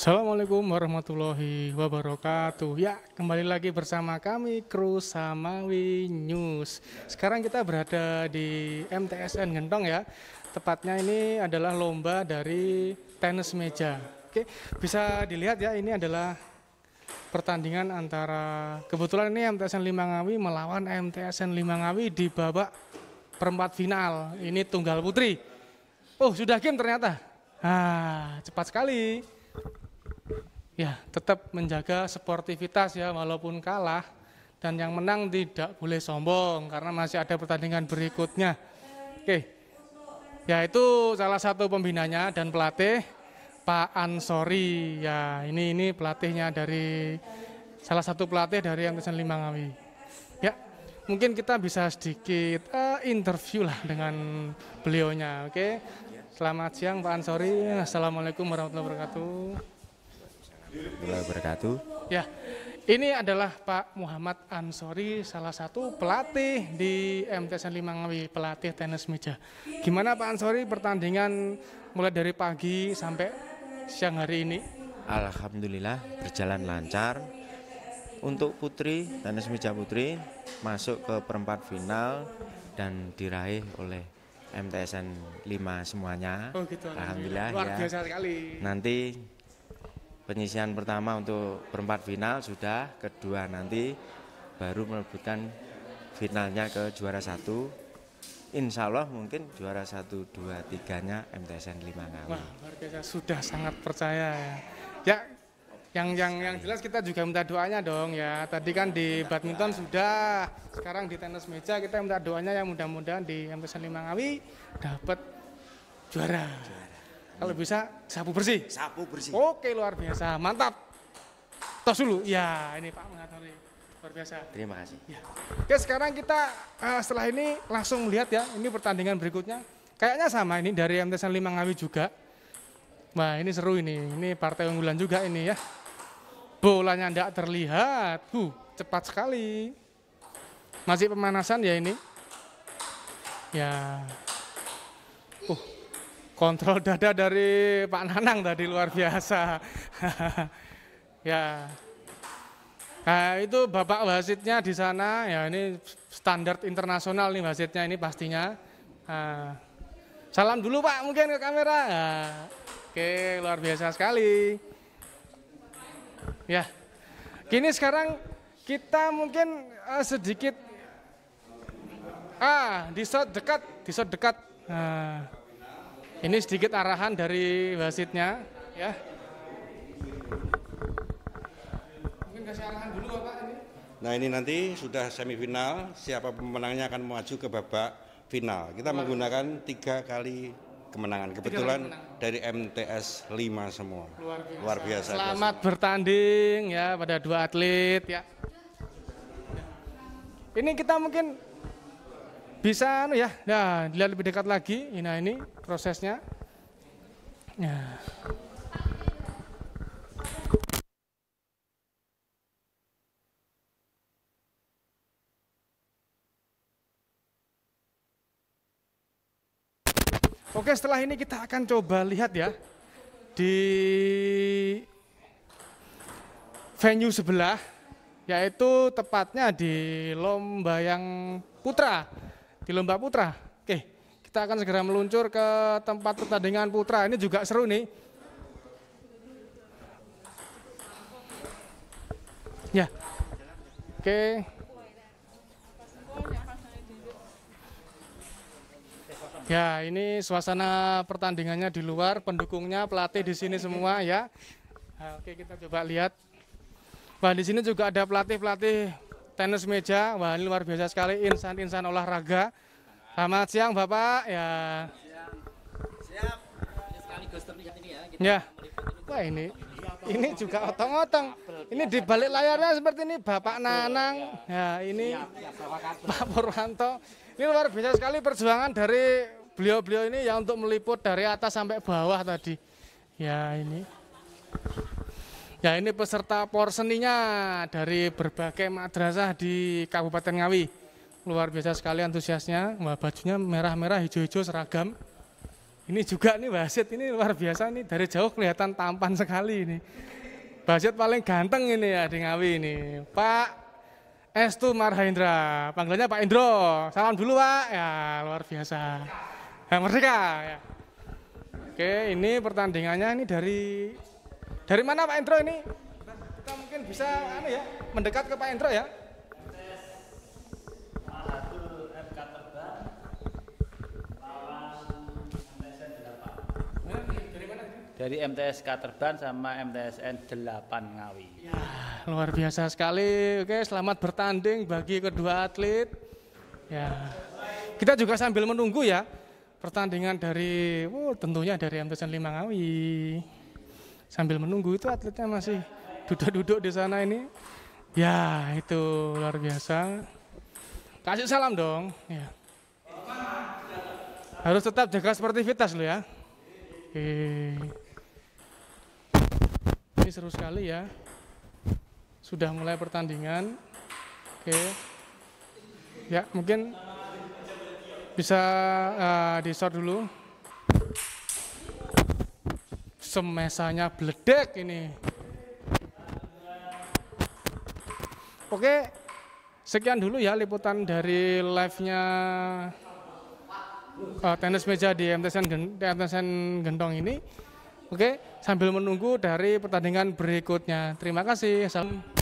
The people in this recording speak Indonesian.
Assalamualaikum warahmatullahi wabarakatuh. Ya, kembali lagi bersama kami kru Samawi News. Sekarang kita berada di MTSN Gentong ya. Tepatnya ini adalah lomba dari tenis meja. Oke, bisa dilihat ya ini adalah pertandingan antara kebetulan ini MTSN Limangawi melawan MTSN Limangawi di babak perempat final. Ini tunggal putri. Oh, sudah game ternyata. Ah, cepat sekali ya tetap menjaga sportivitas ya walaupun kalah dan yang menang tidak boleh sombong karena masih ada pertandingan berikutnya. Oke. Ya itu salah satu pembinanya dan pelatih Pak Ansori. Ya ini ini pelatihnya dari salah satu pelatih dari Angkatan Lima Ngawi. Ya, mungkin kita bisa sedikit uh, interview lah dengan beliaunya, oke? Selamat siang Pak Ansori. Assalamualaikum warahmatullahi wabarakatuh wabarakatuh. Ya, ini adalah Pak Muhammad Ansori, salah satu pelatih di MTSN Ngawi, pelatih tenis meja. Gimana Pak Ansori pertandingan mulai dari pagi sampai siang hari ini? Alhamdulillah berjalan lancar. Untuk putri, tenis meja putri masuk ke perempat final dan diraih oleh MTSN 5 semuanya. Oh gitu. Alhamdulillah. Luar ya. biasa ya. sekali. Nanti penyisian pertama untuk perempat final sudah, kedua nanti baru merebutkan finalnya ke juara satu. Insya Allah mungkin juara satu, dua, tiganya MTSN Limangawi. Wah, Sudah sangat percaya ya. Ya, yang yang yang jelas kita juga minta doanya dong ya. Tadi kan di badminton sudah, sekarang di tenis meja kita minta doanya yang mudah-mudahan di MTSN Limangawi dapat juara. juara. Kalau bisa sapu bersih. Sapu bersih. Oke, luar biasa. Mantap. Tos dulu. Ya, ini Pak mengatur Luar biasa. Terima kasih. Ya. Oke, sekarang kita uh, setelah ini langsung melihat ya. Ini pertandingan berikutnya. Kayaknya sama ini dari MTs 5 Ngawi juga. Wah, ini seru ini. Ini partai unggulan juga ini ya. Bolanya tidak terlihat. Huh, cepat sekali. Masih pemanasan ya ini. Ya. Uh, kontrol dada dari Pak Nanang tadi luar biasa. ya. Nah, itu Bapak wasitnya di sana, ya ini standar internasional nih wasitnya ini pastinya. Nah, salam dulu Pak mungkin ke kamera. Nah, oke, luar biasa sekali. Ya. Kini sekarang kita mungkin uh, sedikit ah, di shot dekat, di shot dekat. Nah, ini sedikit arahan dari wasitnya ya. Mungkin kasih arahan dulu Pak? Nah ini nanti sudah semifinal, siapa pemenangnya akan maju ke babak final. Kita menggunakan tiga kali kemenangan. Kebetulan kemenangan. dari MTS 5 semua. Luar biasa. Luar biasa Selamat biasa. bertanding ya pada dua atlet ya. Ini kita mungkin bisa anu ya. Nah, dilihat lebih dekat lagi. Nah, ini prosesnya. Nah. Oke, setelah ini kita akan coba lihat ya di venue sebelah, yaitu tepatnya di lomba yang putra di lomba putra. Oke, kita akan segera meluncur ke tempat pertandingan putra. Ini juga seru nih. Ya. Oke. Ya, ini suasana pertandingannya di luar, pendukungnya, pelatih di sini semua ya. oke, kita coba lihat. Wah, di sini juga ada pelatih-pelatih tenis meja. Wah, ini luar biasa sekali insan-insan olahraga. Selamat siang, Bapak. Ya. ya. Wah, ini ini juga otong-otong. Ini di balik layarnya seperti ini Bapak Nanang. Ya, ini Pak Purwanto. Ini luar biasa sekali perjuangan dari beliau-beliau ini yang untuk meliput dari atas sampai bawah tadi. Ya, ini. Ya ini peserta porseninya dari berbagai madrasah di Kabupaten Ngawi. Luar biasa sekali antusiasnya. Wah bajunya merah-merah, hijau-hijau, seragam. Ini juga nih Basit, ini luar biasa nih dari jauh kelihatan tampan sekali ini. Basit paling ganteng ini ya di Ngawi ini. Pak Estu Marhaindra, panggilannya Pak Indro. Salam dulu Pak, ya luar biasa. Ya, merdeka. Ya. Oke, ini pertandingannya ini dari dari mana Pak Endro ini? Kita mungkin bisa anu ya, mendekat ke Pak Endro ya. dari MTS Katerban sama MTSN 8 Ngawi. Ya, luar biasa sekali. Oke, selamat bertanding bagi kedua atlet. Ya. Kita juga sambil menunggu ya pertandingan dari oh, tentunya dari MTSN 5 Ngawi sambil menunggu itu atletnya masih duduk-duduk di sana ini. Ya, itu luar biasa. Kasih salam dong. Ya. Harus tetap jaga sportivitas lo ya. Oke. Ini seru sekali ya. Sudah mulai pertandingan. Oke. Ya, mungkin bisa uh, eh, di short dulu semesanya beledek ini. Oke, sekian dulu ya liputan dari live-nya uh, tenis meja di MTSN, di MTSN Gendong ini. Oke, sambil menunggu dari pertandingan berikutnya. Terima kasih. Salam.